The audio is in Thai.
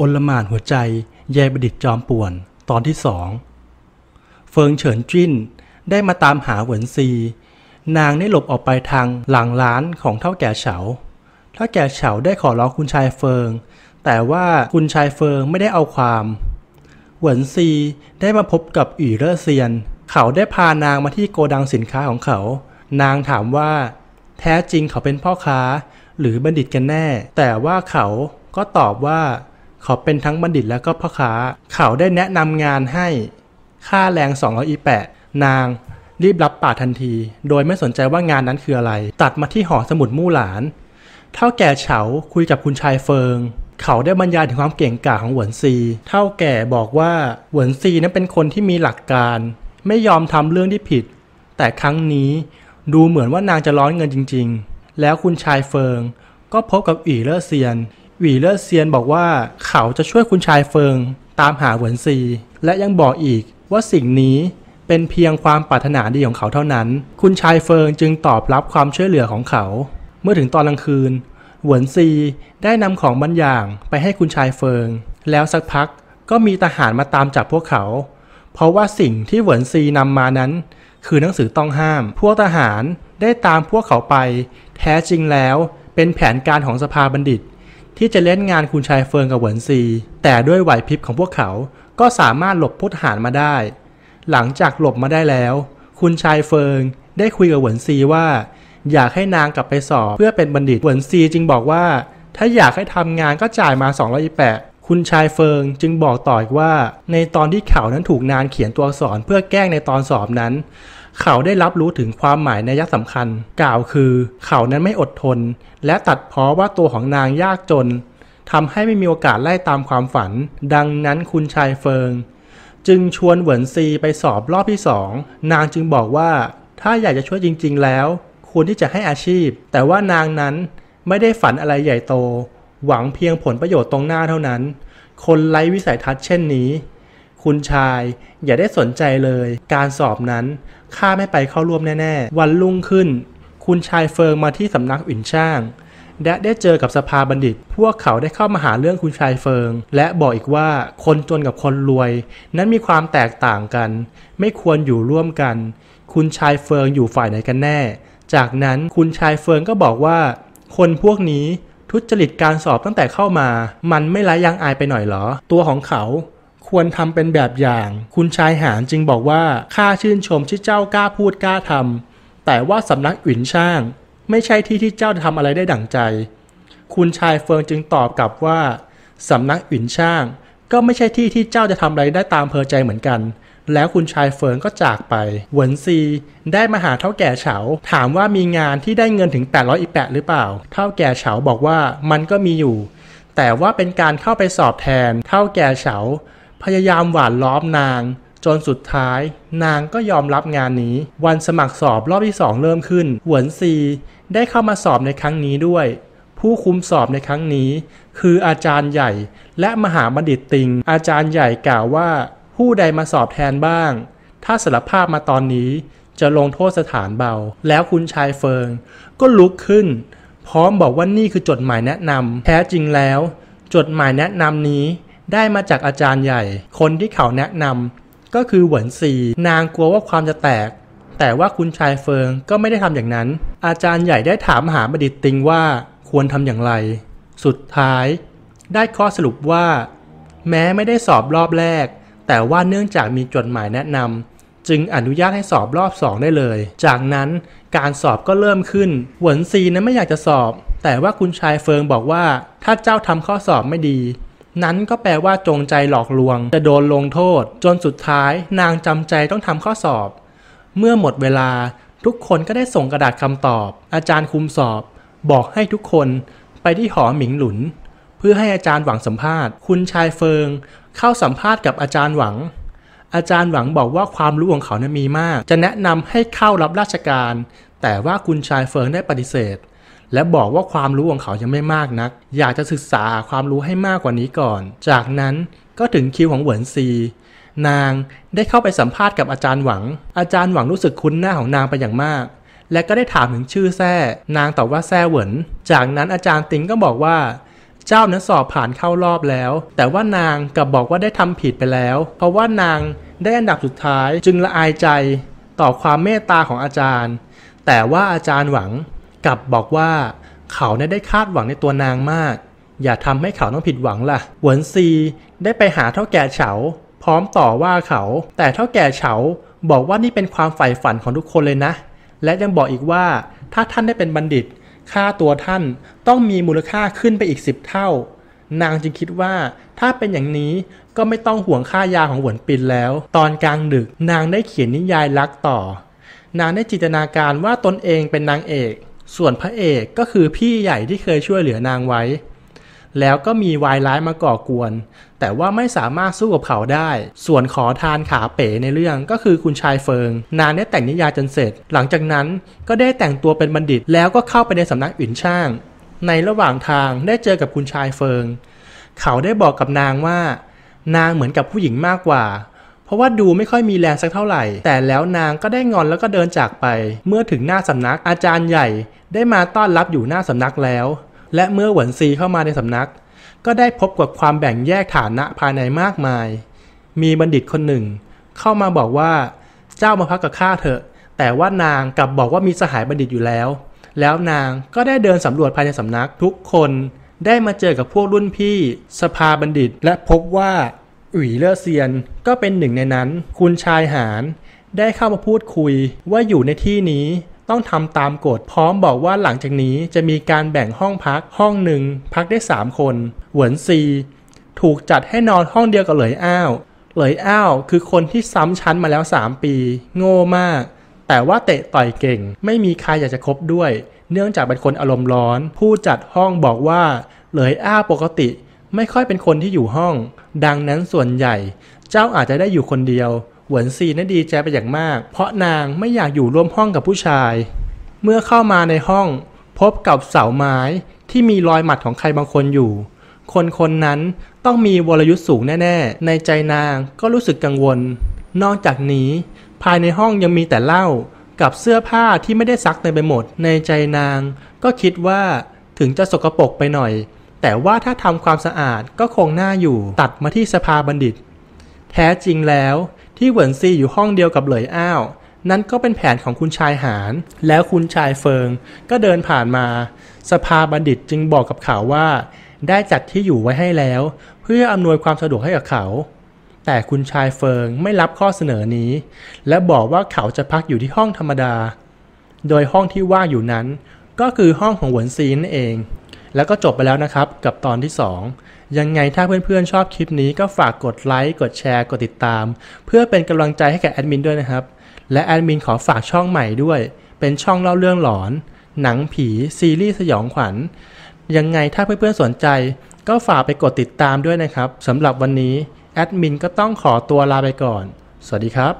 อลม่านหัวใจแยบดิตจอมป่วน ตอนที่สองเฟิงเฉินจิ้นได้มาตามหาเหวินซี นางได้หลบออกไปทางหลังร้านของเท่าแก่เฉาเท่าแก่เฉาได้ขอร้องคุณชายเฟิง แต่ว่าคุณชายเฟิงไม่ได้เอาความเหวินซีได้มาพบกับอี่เรอเซียน เขาได้พานางมาที่โกดังสินค้าของเขา นางถามว่า แท้จริงเขาเป็นพ่อค้า หรือบัณฑิตกันแน่ แต่ว่าเขาก็ตอบว่าเขาเป็นทั้งบัณฑิตและก็พ่อค้า เขาได้แนะนำงานให้ค่าแรง200อีแปะนาง รีบรับป่าทันที โดยไม่สนใจว่างานนั้นคืออะไร ตัดมาที่หอสมุดมู่หลานเท่าแก่เฉาคุยกับคุณชายเฟิง เขาได้บรรยายถึงความเก่งกาจของหวนซี เท่าแก่บอกว่า หวนซีนั้นเป็นคนที่มีหลักการ ไม่ยอมทำเรื่องที่ผิด แต่ครั้งนี้ดูเหมือนว่านางจะร้อนเงินจริง ๆ แล้วคุณชายเฟิง ก็พบกับอีเลอเซียนหวีเลอรเซียนบอกว่าเขาจะช่วยคุณชายเฟิงตามหาเหวินซี และยังบอกอีกว่าสิ่งนี้เป็นเพียงความปรารถนาดีของเขาเท่านั้น คุณชายเฟิงจึงตอบรับความช่วยเหลือของเขา เมื่อถึงตอนกลางคืนหวนซีได้นำของบางอย่างไปให้คุณชายเฟิง แล้วสักพักก็มีทหารมาตามจับพวกเขา เพราะว่าสิ่งที่หวนซีนำมานั้น คือหนังสือต้องห้าม พวกทหารได้ตามพวกเขาไป แท้จริงแล้วเป็นแผนการของสภาบัณฑิตที่จะเล่นงานคุณชายเฟิงกับเหวินซี แต่ด้วยไหวพริบของพวกเขาก็สามารถหลบพุทหารมาได้ หลังจากหลบมาได้แล้ว คุณชายเฟิง ได้คุยกับเหวินซีว่า อยากให้นางกลับไปสอบเพื่อเป็นบัณฑิตเหวินซีจึงบอกว่า ถ้าอยากให้ทำงานก็จ่ายมา2องร้อยแปดคุณชายเฟิงจึงบอกต่ออีกว่า ในตอนที่เขานั้นถูกนานเขียนตัวอักษรเพื่อแกล้งในตอนสอบนั้นเขาได้รับรู้ถึงความหมายในยักษ์สำคัญ กล่าวคือเขานั้นไม่อดทน และตัดเพราะว่าตัวของนางยากจนทำให้ไม่มีโอกาสไล่ตามความฝัน ดังนั้นคุณชายเฟิง จึงชวนเหวินซีไปสอบรอบที่สอง นางจึงบอกว่าถ้าอยากจะช่วยจริงๆแล้วควรที่จะให้อาชีพ แต่ว่านางนั้นไม่ได้ฝันอะไรใหญ่โต หวังเพียงผลประโยชน์ตรงหน้าเท่านั้น คนไร้วิสัยทัศน์เช่นนี้คุณชาย อย่าได้สนใจเลย การสอบนั้น ข้าไม่ไปเข้าร่วมแน่ ๆ วันรุ่งขึ้น คุณชายเฟิงมาที่สำนักอินช่าง และได้เจอกับสภาบัณฑิต พวกเขาได้เข้ามาหาเรื่องคุณชายเฟิง และบอกอีกว่าคนจนกับคนรวย นั้นมีความแตกต่างกัน ไม่ควรอยู่ร่วมกัน คุณชายเฟิงอยู่ฝ่ายไหนกันแน่ จากนั้นคุณชายเฟิงก็บอกว่า คนพวกนี้ทุจริตการสอบตั้งแต่เข้ามา มันไม่ไร้ยางอายไปหน่อยหรอ ตัวของเขาควรทำเป็นแบบอย่าง คุณชายหานจึงบอกว่า ข้าชื่นชมที่เจ้ากล้าพูดกล้าทำ แต่ว่าสำนักอื่นช่าง ไม่ใช่ที่ที่เจ้าจะทำอะไรได้ดั่งใจ คุณชายเฟิงจึงตอบกลับว่า สำนักอื่นช่าง ก็ไม่ใช่ที่ที่เจ้าจะทำอะไรได้ตามเพอใจเหมือนกัน แล้วคุณชายเฟิงก็จากไปหวนซี ได้มาหาเท่าแก่เฉา ถามว่ามีงานที่ได้เงินถึง8 0้อีแปะหรือเปล่า เท่าแก่เฉาบอกว่ามันก็มีอยู่ แต่ว่าเป็นการเข้าไปสอบแทน เท่าแก่เฉาพยายามหวานล้อมนาง จนสุดท้าย นางก็ยอมรับงานนี้ วันสมัครสอบรอบที่สองเริ่มขึ้น หวนซี ได้เข้ามาสอบในครั้งนี้ด้วย ผู้คุมสอบในครั้งนี้ คืออาจารย์ใหญ่และมหาบัณฑิตติง อาจารย์ใหญ่กล่าวว่าผู้ใดมาสอบแทนบ้าง ถ้าสารภาพมาตอนนี้ จะลงโทษสถานเบา แล้วคุณชายเฟิง ก็ลุกขึ้น พร้อมบอกว่านี่คือจดหมายแนะนำแท้จริงแล้ว จดหมายแนะนำนี้ได้มาจากอาจารย์ใหญ่ คนที่เขาแนะนำก็คือหวนซีนางกลัวว่าความจะแตก แต่ว่าคุณชายเฟิงก็ไม่ได้ทำอย่างนั้น อาจารย์ใหญ่ได้ถามหาบดิตติงว่า ควรทำอย่างไร สุดท้าย ได้ข้อสรุปว่า แม้ไม่ได้สอบรอบแรก แต่ว่าเนื่องจากมีจดหมายแนะนำจึงอนุญาตให้สอบรอบสองได้เลย จากนั้นการสอบก็เริ่มขึ้น หวนซีนั้นไม่อยากจะสอบ แต่ว่าคุณชายเฟิงบอกว่าถ้าเจ้าทำข้อสอบไม่ดีนั้นก็แปลว่าจงใจหลอกลวง จะโดนลงโทษ จนสุดท้ายนางจำใจต้องทำข้อสอบ เมื่อหมดเวลาทุกคนก็ได้ส่งกระดาษคำตอบ อาจารย์คุมสอบบอกให้ทุกคนไปที่หอหมิงหลุน เพื่อให้อาจารย์หวังสัมภาษณ์ คุณชายเฟิงเข้าสัมภาษณ์กับอาจารย์หวัง อาจารย์หวังบอกว่าความรู้ของเขานะมีมาก จะแนะนำให้เข้ารับราชการ แต่ว่าคุณชายเฟิงได้ปฏิเสธและบอกว่าความรู้ของเขายังไม่มากนัก อยากจะศึกษาความรู้ให้มากกว่านี้ก่อน จากนั้นก็ถึงคิวของเหวินซี นางได้เข้าไปสัมภาษณ์กับอาจารย์หวัง อาจารย์หวังรู้สึกคุ้นหน้าของนางไปอย่างมาก และก็ได้ถามถึงชื่อแท้นางตอบว่าแท้เหวิน จากนั้นอาจารย์ติงก็บอกว่า เจ้านั้นสอบผ่านเข้ารอบแล้ว แต่ว่านางกลับบอกว่าได้ทำผิดไปแล้ว เพราะว่านางได้อันดับสุดท้ายจึงละอายใจ ต่อความเมตตาของอาจารย์ แต่ว่าอาจารย์หวังกลับบอกว่า เขาเนี่ยได้คาดหวังในตัวนางมาก อย่าทำให้เขาต้องผิดหวังล่ะ หวนซี ได้ไปหาเท่าแก่เฉาพร้อมต่อว่าเขา แต่เท่าแก่เฉาบอกว่านี่เป็นความใฝ่ฝันของทุกคนเลยนะ และยังบอกอีกว่าถ้าท่านได้เป็นบัณฑิต ค่าตัวท่านต้องมีมูลค่าขึ้นไปอีกสิบเท่า นางจึงคิดว่าถ้าเป็นอย่างนี้ก็ไม่ต้องห่วงค่ายาของหวนปินแล้ว ตอนกลางดึกนางได้เขียนนิยายรักต่อ นางได้จินตนาการว่าตนเองเป็นนางเอกส่วนพระเอกก็คือพี่ใหญ่ที่เคยช่วยเหลือนางไว้ แล้วก็มีวายร้ายมาก่อกวน แต่ว่าไม่สามารถสู้กับเขาได้ ส่วนขอทานขาเป๋ในเรื่องก็คือคุณชายเฟิง นานได้แต่งนิยายจนเสร็จ หลังจากนั้นก็ได้แต่งตัวเป็นบัณฑิต แล้วก็เข้าไปในสำนักอื่นช่าง ในระหว่างทางได้เจอกับคุณชายเฟิง เขาได้บอกกับนางว่า นางเหมือนกับผู้หญิงมากกว่าเพราะว่าดูไม่ค่อยมีแรงสักเท่าไหร่ แต่แล้วนางก็ได้งอนแล้วก็เดินจากไป เมื่อถึงหน้าสำนักอาจารย์ใหญ่ได้มาต้อนรับอยู่หน้าสำนักแล้ว และเมื่อหวนซีเข้ามาในสำนัก ก็ได้พบกับความแบ่งแยกฐานะภายในมากมาย มีบัณฑิตคนหนึ่ง เข้ามาบอกว่า เจ้ามาพักกับข้าเถอะ แต่ว่านางกลับบอกว่ามีสหายบัณฑิตอยู่แล้ว แล้วนางก็ได้เดินสำรวจภายในสำนัก ทุกคนได้มาเจอกับพวกรุ่นพี่ สภาบัณฑิตและพบว่าอุ๋ยเลือเซียนก็เป็นหนึ่งในนั้น คุณชายหานได้เข้ามาพูดคุยว่าอยู่ในที่นี้ ต้องทำตามกฎ พร้อมบอกว่าหลังจากนี้จะมีการแบ่งห้องพักห้องหนึ่ง พักได้3คนหวนซีถูกจัดให้นอนห้องเดียวกับเหลยอ้าว เหลยอ้าว คือคนที่ซ้ำชั้นมาแล้ว 3 ปีโง่มาก แต่ว่าเตะต่อยเก่งไม่มีใครอยากจะคบด้วย เนื่องจากเป็นคนอารมณ์ร้อนผู้จัดห้องบอกว่าเหลยอ้าวปกติไม่ค่อยเป็นคนที่อยู่ห้องดังนั้นส่วนใหญ่เจ้าอาจจะได้อยู่คนเดียว หวนซีนั้นดีใจไปอย่างมากเพราะนางไม่อยากอยู่ร่วมห้องกับผู้ชาย เมื่อเข้ามาในห้องพบกับเสาไม้ที่มีรอยหมัดของใครบางคนอยู่ คนคนนั้นต้องมีวรยุทธ์สูงแน่ๆ ในใจนางก็รู้สึกกังวล นอกจากนี้ภายในห้องยังมีแต่เหล้ากับเสื้อผ้าที่ไม่ได้ซักเต็มไปหมด ในใจนางก็คิดว่าถึงจะสกปรกไปหน่อยแต่ว่าถ้าทำความสะอาดก็คงหน้าอยู่ตัดมาที่สภาบัณฑิต แท้จริงแล้วที่เหวินซีอยู่ห้องเดียวกับเหลยอ้าว นั่นก็เป็นแผนของคุณชายหานแล้วคุณชายเฟิงก็เดินผ่านมา สภาบัณฑิตจึงบอกกับเขาว่า ได้จัดที่อยู่ไว้ให้แล้ว เพื่ออำนวยความสะดวกให้กับเขา แต่คุณชายเฟิงไม่รับข้อเสนอนี้ และบอกว่าเขาจะพักอยู่ที่ห้องธรรมดา โดยห้องที่ว่าอยู่นั้น ก็คือห้องของหวนซีนเองแล้วก็จบไปแล้วนะครับ กับตอนที่ 2 ยังไงถ้าเพื่อนๆชอบคลิปนี้ก็ฝากกดไลค์กดแชร์กดติดตาม เพื่อเป็นกำลังใจให้แก่แอดมินด้วยนะครับ และแอดมินขอฝากช่องใหม่ด้วย เป็นช่องเล่าเรื่องหลอน หนังผีซีรีส์สยองขวัญ ยังไงถ้าเพื่อนๆสนใจ ก็ฝากไปกดติดตามด้วยนะครับสำหรับวันนี้แอดมินก็ต้องขอตัวลาไปก่อน สวัสดีครับ